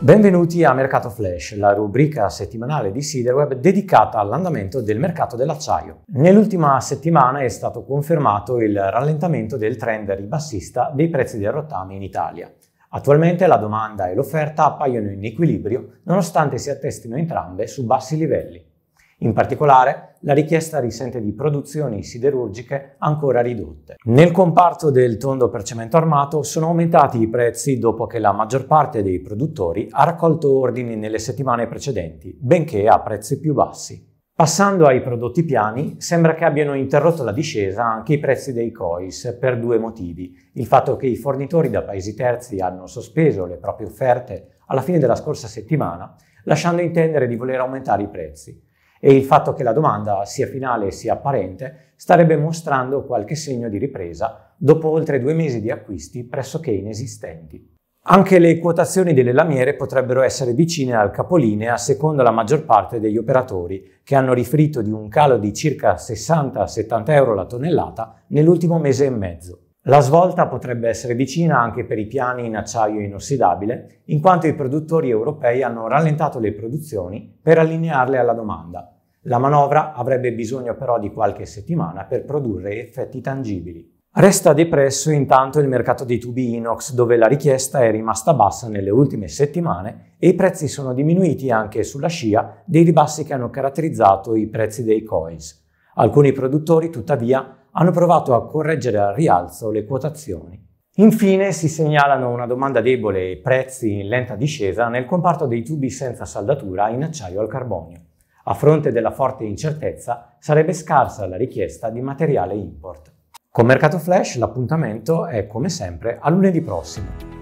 Benvenuti a Mercato Flash, la rubrica settimanale di Siderweb dedicata all'andamento del mercato dell'acciaio. Nell'ultima settimana è stato confermato il rallentamento del trend ribassista dei prezzi del rottame in Italia. Attualmente la domanda e l'offerta appaiono in equilibrio nonostante si attestino entrambe su bassi livelli. In particolare, la richiesta risente di produzioni siderurgiche ancora ridotte. Nel comparto del tondo per cemento armato sono aumentati i prezzi dopo che la maggior parte dei produttori ha raccolto ordini nelle settimane precedenti, benché a prezzi più bassi. Passando ai prodotti piani, sembra che abbiano interrotto la discesa anche i prezzi dei COIS per due motivi. Il fatto che i fornitori da paesi terzi hanno sospeso le proprie offerte alla fine della scorsa settimana, lasciando intendere di voler aumentare i prezzi e il fatto che la domanda sia finale sia apparente starebbe mostrando qualche segno di ripresa dopo oltre due mesi di acquisti pressoché inesistenti. Anche le quotazioni delle lamiere potrebbero essere vicine al capolinea secondo la maggior parte degli operatori, che hanno riferito di un calo di circa 60-70 euro la tonnellata nell'ultimo mese e mezzo. La svolta potrebbe essere vicina anche per i piani in acciaio inossidabile, in quanto i produttori europei hanno rallentato le produzioni per allinearle alla domanda, la manovra avrebbe bisogno però di qualche settimana per produrre effetti tangibili. Resta depresso intanto il mercato dei tubi inox dove la richiesta è rimasta bassa nelle ultime settimane e i prezzi sono diminuiti anche sulla scia dei ribassi che hanno caratterizzato i prezzi dei coils. Alcuni produttori tuttavia hanno provato a correggere al rialzo le quotazioni. Infine si segnalano una domanda debole e prezzi in lenta discesa nel comparto dei tubi senza saldatura in acciaio al carbonio. A fronte della forte incertezza, sarebbe scarsa la richiesta di materiale import. Con Mercato Flash l'appuntamento è come sempre a lunedì prossimo.